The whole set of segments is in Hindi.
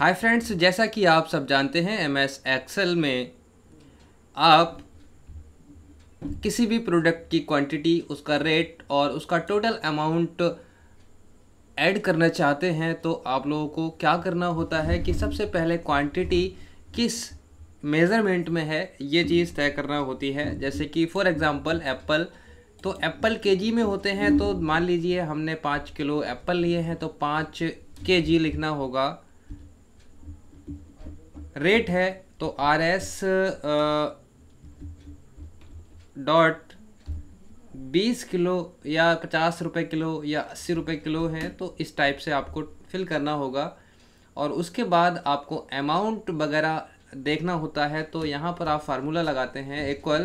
हाय फ्रेंड्स जैसा कि आप सब जानते हैं एम एस एक्सेल में आप किसी भी प्रोडक्ट की क्वांटिटी उसका रेट और उसका टोटल अमाउंट ऐड करना चाहते हैं तो आप लोगों को क्या करना होता है कि सबसे पहले क्वांटिटी किस मेज़रमेंट में है ये चीज़ तय करना होती है जैसे कि फॉर एग्जांपल एप्पल तो एप्पल केजी में होते हैं तो मान लीजिए हमने पाँच किलो एप्पल लिए हैं तो पाँच केजी लिखना होगा रेट है तो आर एस डॉट बीस किलो या पचास रुपये किलो या अस्सी रुपये किलो है तो इस टाइप से आपको फिल करना होगा और उसके बाद आपको अमाउंट वगैरह देखना होता है तो यहाँ पर आप फार्मूला लगाते हैं इक्वल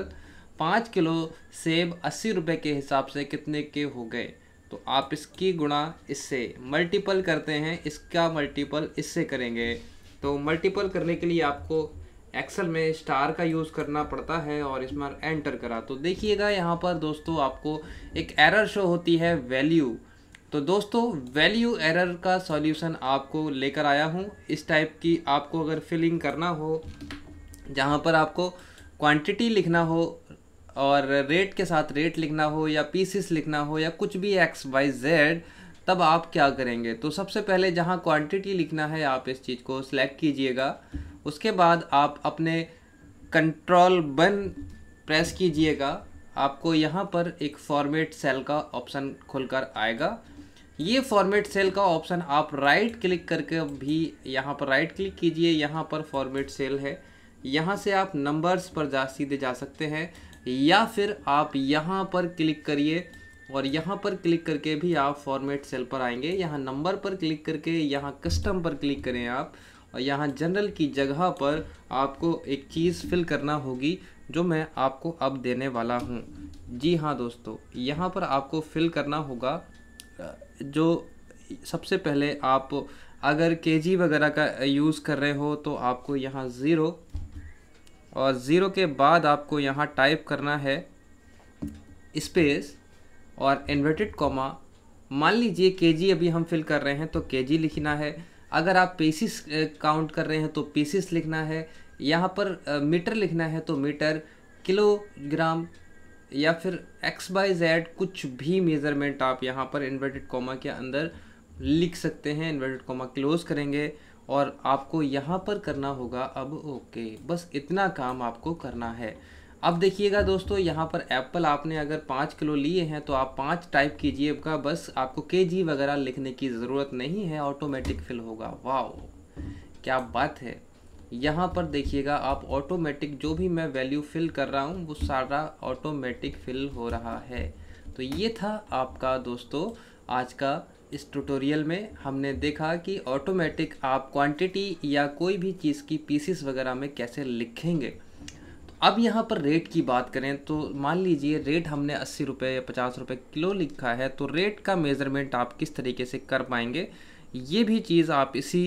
पाँच किलो सेब अस्सी रुपये के हिसाब से कितने के हो गए तो आप इसकी गुणा इससे मल्टीपल करते हैं इसका मल्टीपल इससे करेंगे तो मल्टीपल करने के लिए आपको एक्सेल में स्टार का यूज़ करना पड़ता है और इसमें एंटर करा तो देखिएगा यहाँ पर दोस्तों आपको एक एरर शो होती है वैल्यू तो दोस्तों वैल्यू एरर का सॉल्यूशन आपको लेकर आया हूँ इस टाइप की आपको अगर फिलिंग करना हो जहाँ पर आपको क्वांटिटी लिखना हो और रेट के साथ रेट लिखना हो या पीसीस लिखना हो या कुछ भी एक्स वाई जेड तब आप क्या करेंगे तो सबसे पहले जहाँ क्वांटिटी लिखना है आप इस चीज़ को सिलेक्ट कीजिएगा उसके बाद आप अपने कंट्रोल बन प्रेस कीजिएगा आपको यहाँ पर एक फॉर्मेट सेल का ऑप्शन खुलकर आएगा ये फॉर्मेट सेल का ऑप्शन आप राइट क्लिक करके भी यहाँ पर राइट क्लिक कीजिए यहाँ पर फॉर्मेट सेल है यहाँ से आप नंबर्स पर जा सीधे जा सकते हैं या फिर आप यहाँ पर क्लिक करिए और यहाँ पर क्लिक करके भी आप फॉर्मेट सेल पर आएंगे यहाँ नंबर पर क्लिक करके यहाँ कस्टम पर क्लिक करें आप और यहाँ जनरल की जगह पर आपको एक चीज़ फिल करना होगी जो मैं आपको अब देने वाला हूँ जी हाँ दोस्तों यहाँ पर आपको फिल करना होगा जो सबसे पहले आप अगर के वगैरह का यूज़ कर रहे हो तो आपको यहाँ ज़ीरो और ज़ीरो के बाद आपको यहाँ टाइप करना है स्पेस और इन्वर्टेड कॉमा मान लीजिए के अभी हम फिल कर रहे हैं तो के लिखना है अगर आप पेसिस काउंट कर रहे हैं तो पेसिस लिखना है यहाँ पर मीटर लिखना है तो मीटर किलोग्राम या फिर एक्स बाई जेड कुछ भी मेज़रमेंट आप यहाँ पर इन्वर्टेड कॉमा के अंदर लिख सकते हैं इन्वर्टेड कॉमा क्लोज करेंगे और आपको यहाँ पर करना होगा अब ओके बस इतना काम आपको करना है अब देखिएगा दोस्तों यहाँ पर एप्पल आपने अगर पाँच किलो लिए हैं तो आप पाँच टाइप कीजिए का बस आपको के वगैरह लिखने की ज़रूरत नहीं है ऑटोमेटिक फिल होगा वाह क्या बात है यहाँ पर देखिएगा आप ऑटोमेटिक जो भी मैं वैल्यू फिल कर रहा हूँ वो सारा ऑटोमेटिक फिल हो रहा है तो ये था आपका दोस्तों आज का इस ट्यूटोरियल में हमने देखा कि ऑटोमेटिक आप क्वांटिटी या कोई भी चीज़ की पीसीस वगैरह में कैसे लिखेंगे अब यहाँ पर रेट की बात करें तो मान लीजिए रेट हमने अस्सी रुपये या पचास रुपये किलो लिखा है तो रेट का मेज़रमेंट आप किस तरीके से कर पाएंगे ये भी चीज़ आप इसी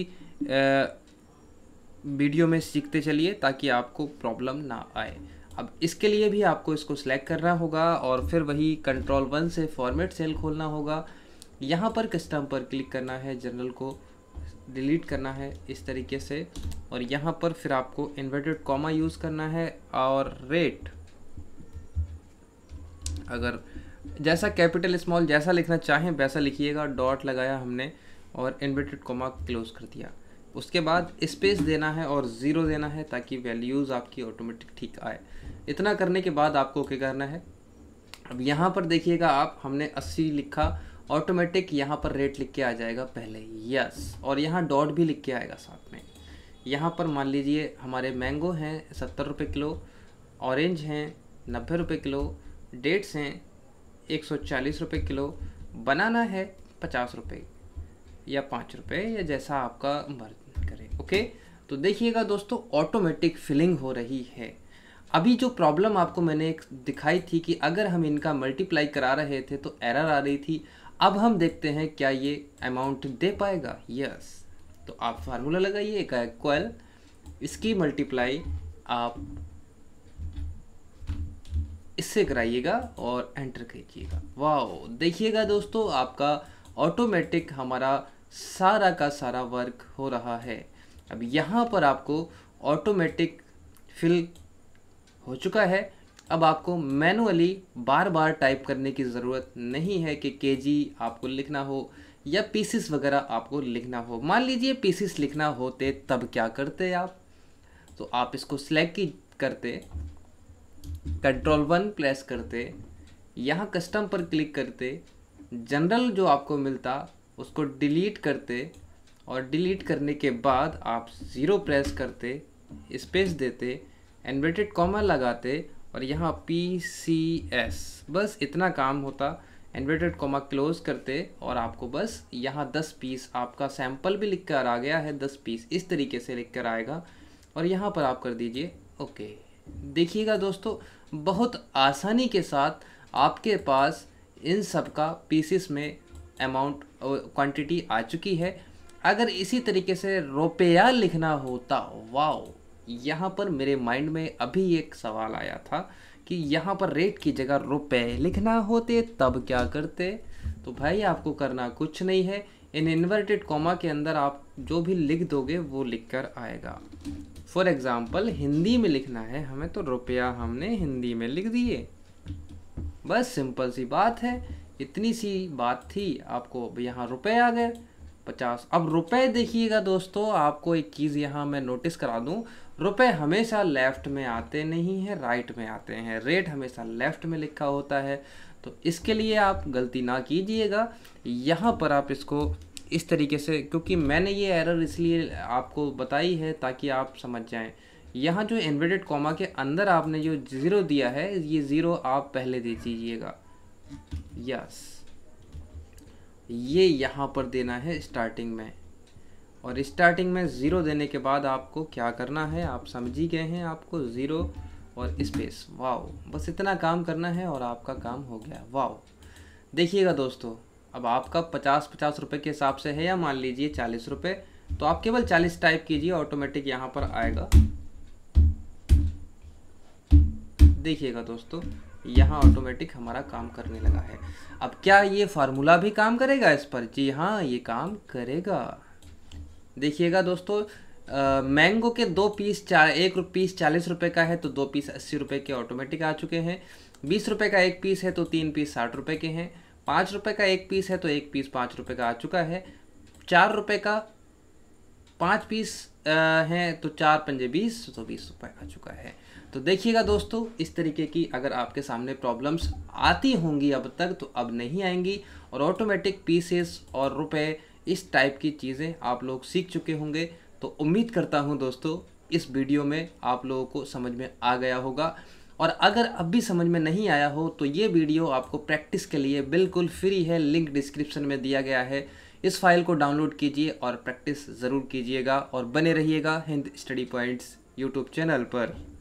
वीडियो में सीखते चलिए ताकि आपको प्रॉब्लम ना आए अब इसके लिए भी आपको इसको सिलेक्ट करना होगा और फिर वही कंट्रोल वन से फॉर्मेट सेल खोलना होगा यहाँ पर कस्टम पर क्लिक करना है जनरल को डिलीट करना है इस तरीके से और यहाँ पर फिर आपको इन्वर्टेड कॉमा यूज़ करना है और रेट अगर जैसा कैपिटल स्मॉल जैसा लिखना चाहें वैसा लिखिएगा डॉट लगाया हमने और इन्वर्टेड कॉमा क्लोज कर दिया उसके बाद स्पेस देना है और ज़ीरो देना है ताकि वैल्यूज़ आपकी ऑटोमेटिक ठीक आए इतना करने के बाद आपको क्या करना है अब यहाँ पर देखिएगा आप हमने अस्सी लिखा ऑटोमेटिक यहाँ पर रेट लिख के आ जाएगा पहले यस और यहाँ डॉट भी लिख के आएगा साथ में यहाँ पर मान लीजिए हमारे मैंगो हैं सत्तर रुपये किलो ऑरेंज हैं नब्बे रुपये किलो डेट्स हैं एक सौ चालीस रुपये किलो बनाना है पचास रुपये या पाँच रुपये या जैसा आपका मर्ज करे ओके तो देखिएगा दोस्तों ऑटोमेटिक फिलिंग हो रही है अभी जो प्रॉब्लम आपको मैंने एक दिखाई थी कि अगर हम इनका मल्टीप्लाई करा रहे थे तो एरर आ रही थी अब हम देखते हैं क्या ये अमाउंट दे पाएगा यस तो आप फार्मूला लगाइए का इक्वल इसकी मल्टीप्लाई आप इससे कराइएगा और एंटर कीजिएगा वाओ देखिएगा दोस्तों आपका ऑटोमेटिक हमारा सारा का सारा वर्क हो रहा है अब यहाँ पर आपको ऑटोमेटिक फिल हो चुका है अब आपको मैनुअली बार बार टाइप करने की ज़रूरत नहीं है कि के जी आपको लिखना हो या पीसीस वगैरह आपको लिखना हो मान लीजिए पीसीस लिखना होते तब क्या करते आप तो आप इसको सिलेक्ट की करते कंट्रोल वन प्लेस करते यहाँ कस्टम पर क्लिक करते जनरल जो आपको मिलता उसको डिलीट करते और डिलीट करने के बाद आप ज़ीरो प्रेस करते स्पेस देते एनवेटेड कॉमा लगाते और यहाँ पी सी एस बस इतना काम होता इन्वर्टेड कॉमा क्लोज करते और आपको बस यहाँ दस पीस आपका सैम्पल भी लिख कर आ गया है दस पीस इस तरीके से लिख कर आएगा और यहाँ पर आप कर दीजिए ओके देखिएगा दोस्तों बहुत आसानी के साथ आपके पास इन सब का पीसीस में अमाउंट क्वांटिटी आ चुकी है अगर इसी तरीके से रुपया लिखना होता वाओ यहाँ पर मेरे माइंड में अभी एक सवाल आया था कि यहाँ पर रेट की जगह रुपए लिखना होते तब क्या करते तो भाई आपको करना कुछ नहीं है इन इन्वर्टेड कॉमा के अंदर आप जो भी लिख दोगे वो लिख कर आएगा फॉर एग्ज़ाम्पल हिंदी में लिखना है हमें तो रुपया हमने हिंदी में लिख दिए बस सिंपल सी बात है इतनी सी बात थी आपको अब यहाँ रुपये आ गए पचास अब रुपए देखिएगा दोस्तों आपको एक चीज़ यहाँ मैं नोटिस करा दूँ रुपए हमेशा लेफ़्ट में आते नहीं हैं राइट में आते हैं रेट हमेशा लेफ़्ट में लिखा होता है तो इसके लिए आप गलती ना कीजिएगा यहाँ पर आप इसको इस तरीके से क्योंकि मैंने ये एरर इसलिए आपको बताई है ताकि आप समझ जाएँ यहाँ जो इन्वर्टेड कॉमा के अंदर आपने जो ज़ीरो दिया है ये ज़ीरो आप पहले दे दीजिएगा यस ये यहाँ पर देना है स्टार्टिंग में और स्टार्टिंग में ज़ीरो देने के बाद आपको क्या करना है आप समझ ही गए हैं आपको ज़ीरो और स्पेस वाओ बस इतना काम करना है और आपका काम हो गया वाओ देखिएगा दोस्तों अब आपका पचास पचास रुपये के हिसाब से है या मान लीजिए चालीस रुपये तो आप केवल चालीस टाइप कीजिए ऑटोमेटिक यहाँ पर आएगा देखिएगा दोस्तों यहाँ ऑटोमेटिक हमारा काम करने लगा है अब क्या ये फार्मूला भी काम करेगा इस पर जी हाँ ये काम करेगा देखिएगा दोस्तों मैंगो के दो पीस चार एक पीस चालीस रुपये का है तो दो पीस अस्सी रुपये के ऑटोमेटिक आ चुके हैं बीस रुपये का एक पीस है तो तीन पीस साठ रुपये के हैं पाँच रुपये का एक पीस है तो एक पीस पाँच रुपये का आ चुका है चार रुपये का पाँच पीस हैं तो चार पंजे बीस तो बीस रुपये आ चुका है तो देखिएगा दोस्तों इस तरीके की अगर आपके सामने प्रॉब्लम्स आती होंगी अब तक तो अब नहीं आएंगी और ऑटोमेटिक पीसेस और रुपए इस टाइप की चीज़ें आप लोग सीख चुके होंगे तो उम्मीद करता हूं दोस्तों इस वीडियो में आप लोगों को समझ में आ गया होगा और अगर अब भी समझ में नहीं आया हो तो ये वीडियो आपको प्रैक्टिस के लिए बिल्कुल फ्री है लिंक डिस्क्रिप्शन में दिया गया है इस फाइल को डाउनलोड कीजिए और प्रैक्टिस ज़रूर कीजिएगा और बने रहिएगा Hind study points YouTube channel पर